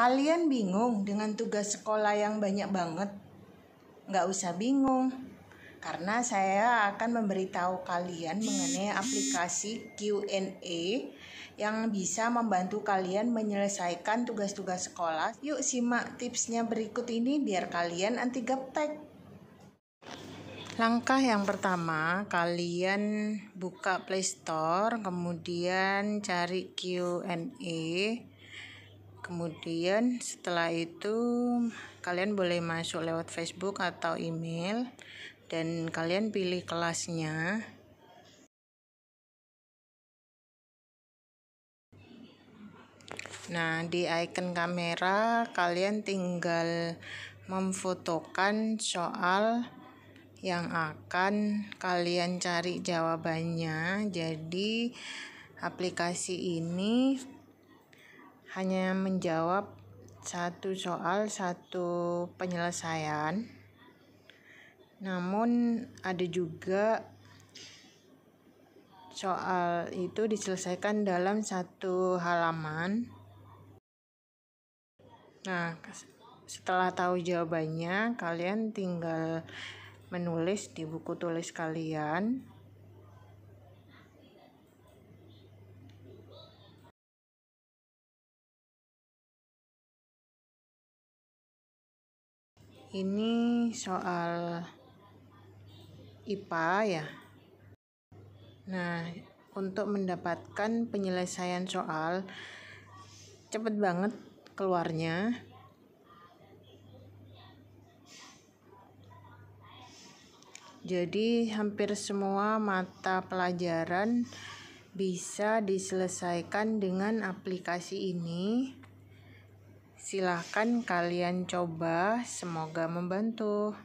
Kalian bingung dengan tugas sekolah yang banyak banget? Nggak usah bingung, karena saya akan memberitahu kalian mengenai aplikasi Q&A yang bisa membantu kalian menyelesaikan tugas-tugas sekolah. Yuk simak tipsnya berikut ini biar kalian anti gaptek. Langkah yang pertama, kalian buka Play Store, kemudian cari Q&A kemudian setelah itu kalian boleh masuk lewat Facebook atau email dan kalian pilih kelasnya Nah, di icon kamera kalian tinggal memfotokan soal yang akan kalian cari jawabannya. Jadi, aplikasi ini hanya menjawab satu soal, satu penyelesaian. Namun ada juga soal itu diselesaikan dalam satu halaman. Nah, setelah tahu jawabannya, kalian tinggal menulis di buku tulis kalian ini soal IPA ya. Nah, untuk mendapatkan penyelesaian soal cepet banget keluarnya. Jadi hampir semua mata pelajaran bisa diselesaikan dengan aplikasi ini. Silahkan kalian coba, semoga membantu.